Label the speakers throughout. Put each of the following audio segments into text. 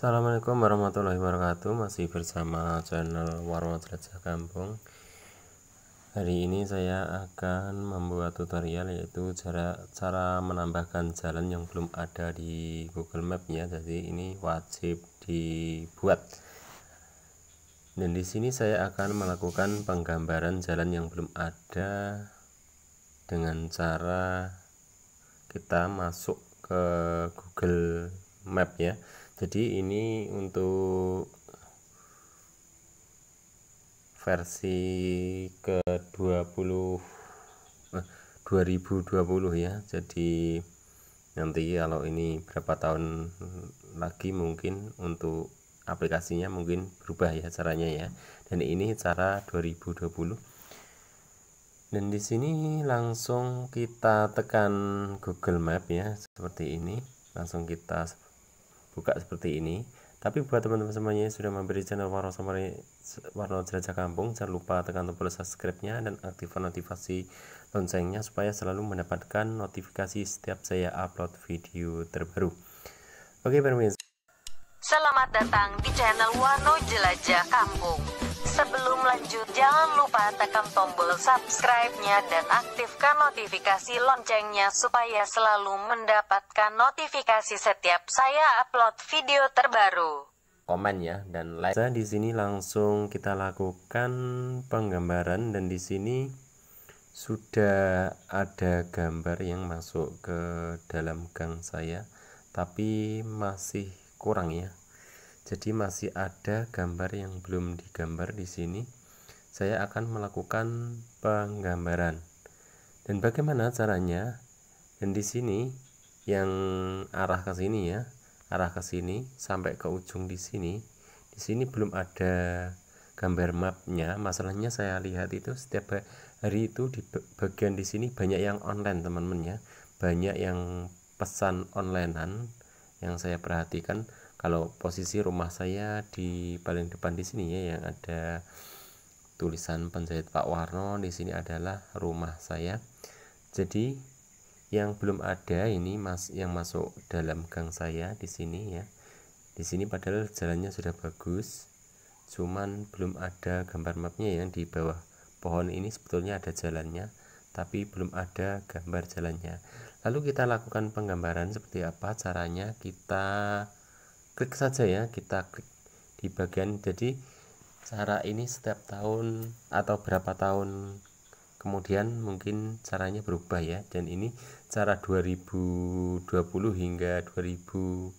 Speaker 1: Assalamualaikum warahmatullahi wabarakatuh Masih bersama channel warma Jelajah Kampung Hari ini saya akan membuat tutorial yaitu cara, cara menambahkan jalan yang belum ada di Google Map ya Jadi ini wajib dibuat Dan di sini saya akan melakukan penggambaran jalan yang belum ada Dengan cara kita masuk ke Google Map ya jadi ini untuk versi ke 20 eh, 2020 ya jadi nanti kalau ini berapa tahun lagi mungkin untuk aplikasinya mungkin berubah ya caranya ya dan ini cara 2020 dan di sini langsung kita tekan Google Map ya seperti ini langsung kita buka seperti ini tapi buat teman-teman semuanya yang sudah memberi channel Warno Samari Warno Jelajah Kampung jangan lupa tekan tombol subscribe-nya dan aktifkan notifikasi loncengnya supaya selalu mendapatkan notifikasi setiap saya upload video terbaru oke permisi Selamat datang di channel Warno Jelajah Kampung Sebelum lanjut, jangan lupa tekan tombol subscribe-nya dan aktifkan notifikasi loncengnya supaya selalu mendapatkan notifikasi setiap saya upload video terbaru. Komen ya dan like. Saya di sini langsung kita lakukan penggambaran dan di sini sudah ada gambar yang masuk ke dalam gang saya tapi masih kurang ya jadi masih ada gambar yang belum digambar di sini saya akan melakukan penggambaran dan bagaimana caranya dan di sini yang arah ke sini ya arah ke sini sampai ke ujung di sini di sini belum ada gambar mapnya masalahnya saya lihat itu setiap hari itu di bagian di sini banyak yang online teman-teman ya banyak yang pesan onlinean yang saya perhatikan kalau posisi rumah saya di paling depan di sini ya yang ada tulisan penjahit Pak Warno di sini adalah rumah saya jadi yang belum ada ini mas yang masuk dalam gang saya di sini ya di sini padahal jalannya sudah bagus cuman belum ada gambar mapnya yang di bawah pohon ini sebetulnya ada jalannya tapi belum ada gambar jalannya lalu kita lakukan penggambaran seperti apa caranya kita klik saja ya kita klik di bagian jadi cara ini setiap tahun atau berapa tahun kemudian mungkin caranya berubah ya dan ini cara 2020 hingga 2021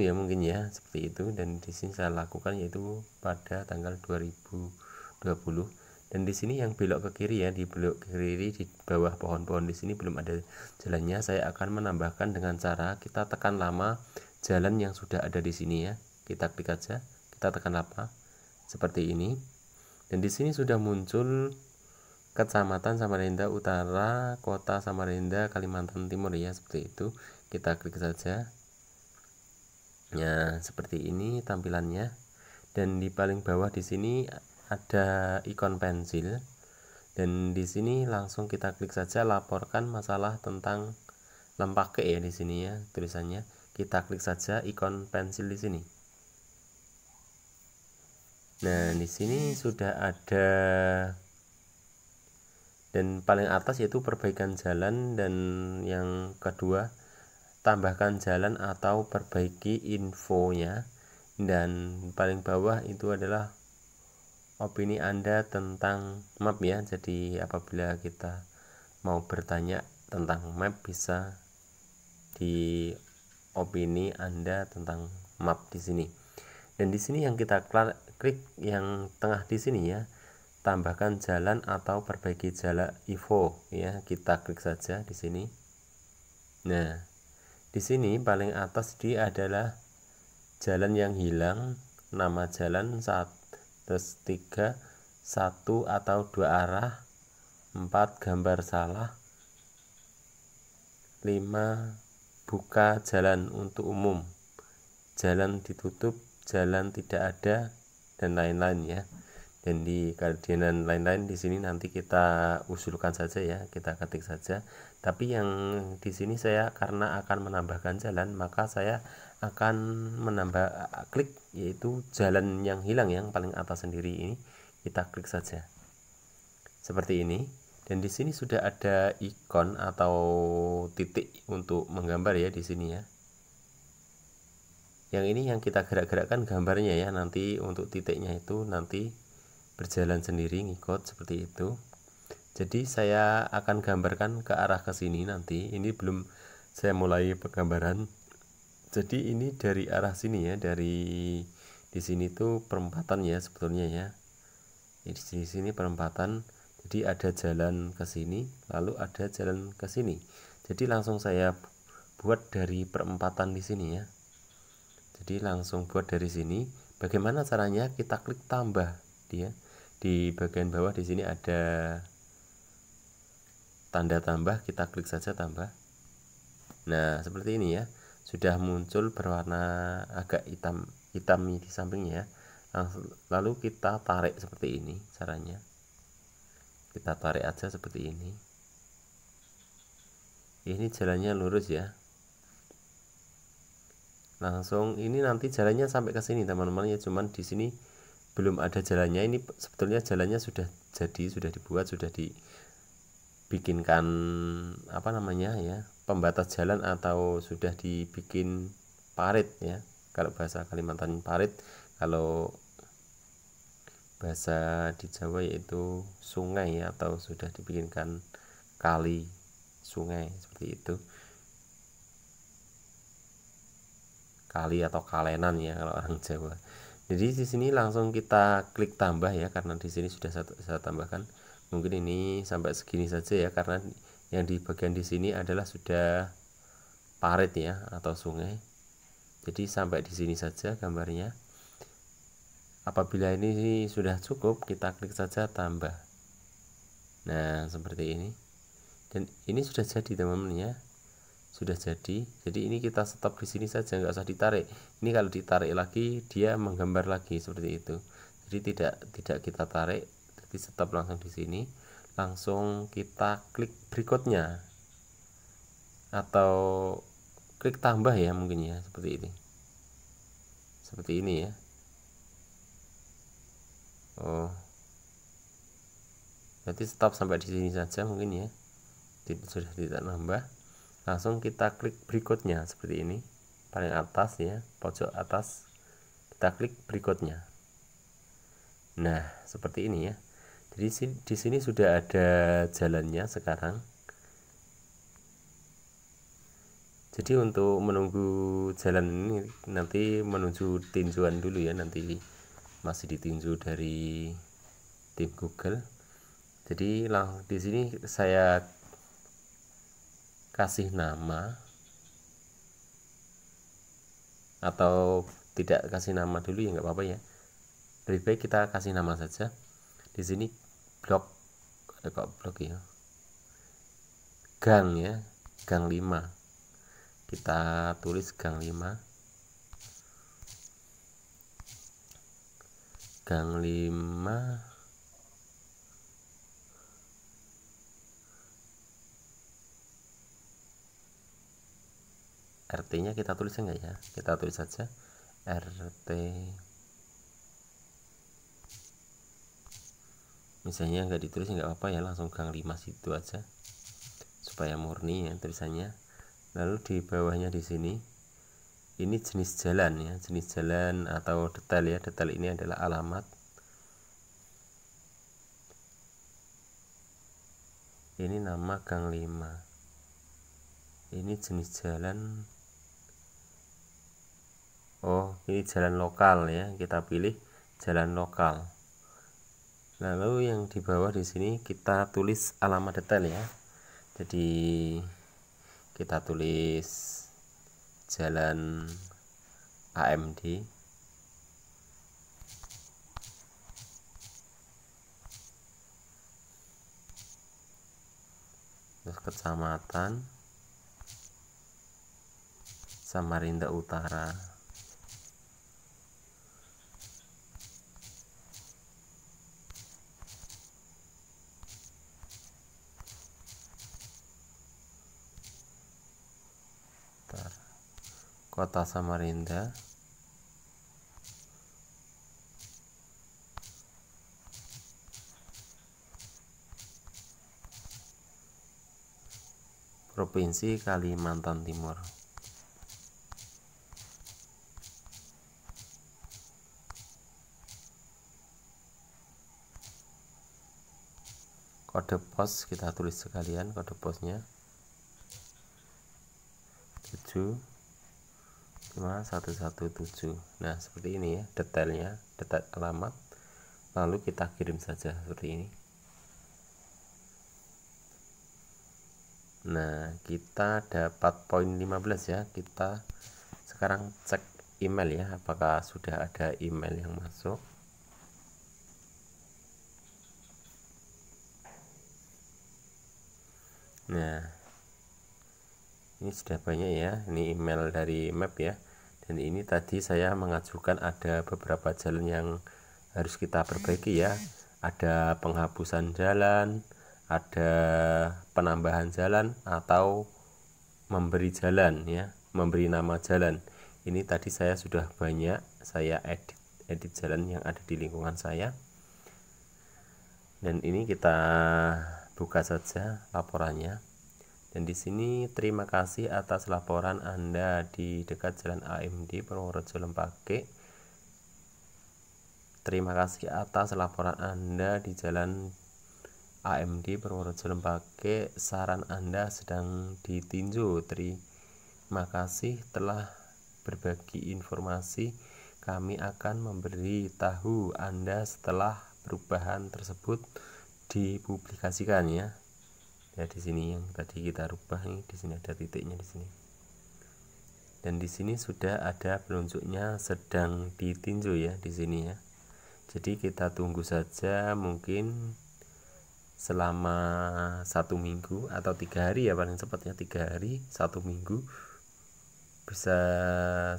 Speaker 1: ya mungkin ya seperti itu dan di sini saya lakukan yaitu pada tanggal 2020 dan di sini yang belok ke kiri ya di belok ke kiri di bawah pohon-pohon di sini belum ada jalannya saya akan menambahkan dengan cara kita tekan lama jalan yang sudah ada di sini ya kita klik aja kita tekan apa seperti ini dan di sini sudah muncul Kecamatan Samarinda Utara, Kota Samarinda, Kalimantan Timur ya seperti itu. Kita klik saja. Ya, seperti ini tampilannya. Dan di paling bawah di sini ada ikon pensil. Dan di sini langsung kita klik saja laporkan masalah tentang lempake ya di sini ya tulisannya kita klik saja ikon pensil di sini nah di sini sudah ada dan paling atas yaitu perbaikan jalan dan yang kedua tambahkan jalan atau perbaiki infonya dan paling bawah itu adalah opini Anda tentang map ya jadi apabila kita mau bertanya tentang map bisa di opini Anda tentang map di sini. Dan di sini yang kita klik yang tengah di sini ya, tambahkan jalan atau perbaiki jalan info ya, kita klik saja di sini. Nah, di sini paling atas di adalah jalan yang hilang, nama jalan saat terus 3 satu atau dua arah, empat gambar salah, 5 buka jalan untuk umum jalan ditutup jalan tidak ada dan lain-lain ya dan di kardinan lain-lain di sini nanti kita usulkan saja ya kita ketik saja tapi yang di sini saya karena akan menambahkan jalan maka saya akan menambah klik yaitu jalan yang hilang yang paling atas sendiri ini kita klik saja seperti ini dan di sini sudah ada ikon atau titik untuk menggambar ya di sini ya yang ini yang kita gerak-gerakkan gambarnya ya nanti untuk titiknya itu nanti berjalan sendiri ngikut seperti itu jadi saya akan gambarkan ke arah ke sini nanti ini belum saya mulai penggambaran jadi ini dari arah sini ya dari di sini tuh perempatan ya sebetulnya ya di sini perempatan jadi ada jalan ke sini lalu ada jalan ke sini jadi langsung saya buat dari perempatan di sini ya jadi langsung buat dari sini bagaimana caranya kita klik tambah dia gitu ya. di bagian bawah di sini ada tanda tambah kita klik saja tambah nah seperti ini ya sudah muncul berwarna agak hitam hitam di sampingnya ya. lalu kita tarik seperti ini caranya kita tarik aja seperti ini ini jalannya lurus ya langsung ini nanti jalannya sampai ke sini teman-teman ya cuman di sini belum ada jalannya ini sebetulnya jalannya sudah jadi sudah dibuat sudah dibikinkan apa namanya ya pembatas jalan atau sudah dibikin parit ya kalau bahasa Kalimantan parit kalau bahasa di Jawa yaitu sungai ya, atau sudah dibikinkan kali sungai seperti itu kali atau kalenan ya kalau orang Jawa. Jadi di sini langsung kita klik tambah ya karena di sini sudah saya, saya tambahkan. Mungkin ini sampai segini saja ya karena yang di bagian di sini adalah sudah parit ya atau sungai. Jadi sampai di sini saja gambarnya apabila ini sudah cukup kita klik saja tambah nah seperti ini dan ini sudah jadi teman-teman ya sudah jadi jadi ini kita stop di sini saja nggak usah ditarik ini kalau ditarik lagi dia menggambar lagi seperti itu jadi tidak tidak kita tarik jadi stop langsung di sini langsung kita klik berikutnya atau klik tambah ya mungkin ya seperti ini seperti ini ya oh berarti stop sampai di sini saja mungkin ya tidak sudah tidak nambah langsung kita klik berikutnya seperti ini paling atas ya pojok atas kita klik berikutnya nah seperti ini ya jadi di sini sudah ada jalannya sekarang jadi untuk menunggu jalan ini nanti menuju tinjuan dulu ya nanti masih ditinjau dari tim Google jadi langsung di sini saya kasih nama atau tidak kasih nama dulu ya nggak apa-apa ya lebih baik kita kasih nama saja di sini blog eh, kok blog ya gang ya gang 5 kita tulis gang 5 gang 5 RT-nya kita tulis enggak ya? Kita tulis saja RT Misalnya enggak ditulis enggak apa-apa ya, langsung gang 5 situ aja. Supaya murni ya tulisannya. Lalu di bawahnya di sini ini jenis jalan ya jenis jalan atau detail ya detail ini adalah alamat ini nama gang 5 ini jenis jalan oh ini jalan lokal ya kita pilih jalan lokal lalu yang di bawah di sini kita tulis alamat detail ya jadi kita tulis Jalan AMD terus kecamatan Samarinda Utara Kota Samarinda Provinsi Kalimantan Timur kode pos kita tulis sekalian kode posnya 7 5117 nah seperti ini ya detailnya detail alamat lalu kita kirim saja seperti ini nah kita dapat poin 15 ya kita sekarang cek email ya apakah sudah ada email yang masuk nah ini sudah banyak ya ini email dari map ya dan ini tadi saya mengajukan ada beberapa jalan yang harus kita perbaiki ya ada penghapusan jalan ada penambahan jalan atau memberi jalan ya memberi nama jalan ini tadi saya sudah banyak saya edit edit jalan yang ada di lingkungan saya dan ini kita buka saja laporannya dan di sini terima kasih atas laporan Anda di dekat Jalan AMD Purworejo Lempake. Terima kasih atas laporan Anda di Jalan AMD Purworejo Lempake. Saran Anda sedang ditinjau. Terima kasih telah berbagi informasi. Kami akan memberi tahu Anda setelah perubahan tersebut dipublikasikan ya. Ya di sini yang tadi kita rubah nih di sini ada titiknya di sini dan di sini sudah ada penunjuknya sedang ditinjau ya di sini ya jadi kita tunggu saja mungkin selama satu minggu atau tiga hari ya paling cepatnya tiga hari satu minggu bisa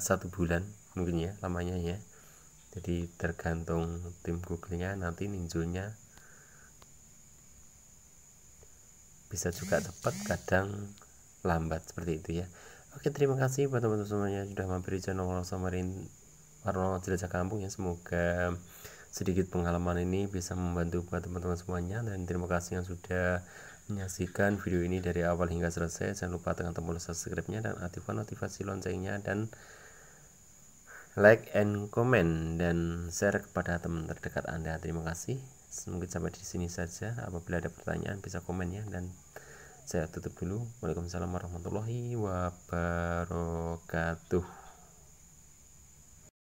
Speaker 1: satu bulan mungkin ya lamanya ya jadi tergantung tim Google-nya nanti ninjunya. bisa juga tepat kadang lambat seperti itu ya oke terima kasih buat teman-teman semuanya sudah mampir di channel Warung Samarin Warung Jelajah Kampung ya semoga sedikit pengalaman ini bisa membantu buat teman-teman semuanya dan terima kasih yang sudah menyaksikan video ini dari awal hingga selesai jangan lupa tekan tombol subscribe-nya dan aktifkan notifikasi loncengnya dan like and comment dan share kepada teman terdekat Anda. Terima kasih mungkin sampai di sini saja apabila ada pertanyaan bisa komen ya dan saya tutup dulu Waalaikumsalam warahmatullahi wabarakatuh